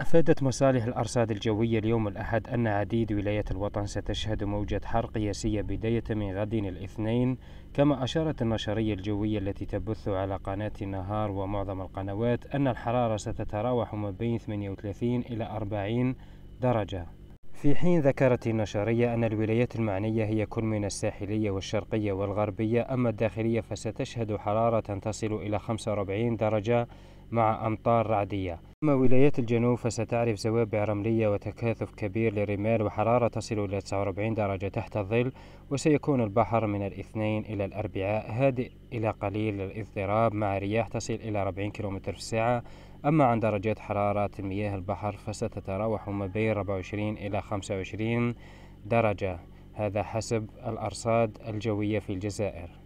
أفادت مصالح الأرصاد الجوية اليوم الأحد أن عديد ولايات الوطن ستشهد موجة حر قياسية بداية من غد الاثنين كما أشارت النشرية الجوية التي تبث على قناة النهار ومعظم القنوات أن الحرارة ستتراوح ما بين 38 إلى 40 درجة في حين ذكرت النشرية أن الولايات المعنية هي كل من الساحلية والشرقية والغربية أما الداخلية فستشهد حرارة تصل إلى 45 درجة مع أمطار رعدية أما ولايات الجنوب فستعرف زوابع رملية وتكاثف كبير للرمال وحرارة تصل إلى 49 درجة تحت الظل وسيكون البحر من الاثنين إلى الأربعاء هادئ إلى قليل الاضطراب مع رياح تصل إلى 40 كم في الساعة أما عن درجات حرارة مياه البحر فستتراوح ما بين 24 إلى 25 درجة هذا حسب الأرصاد الجوية في الجزائر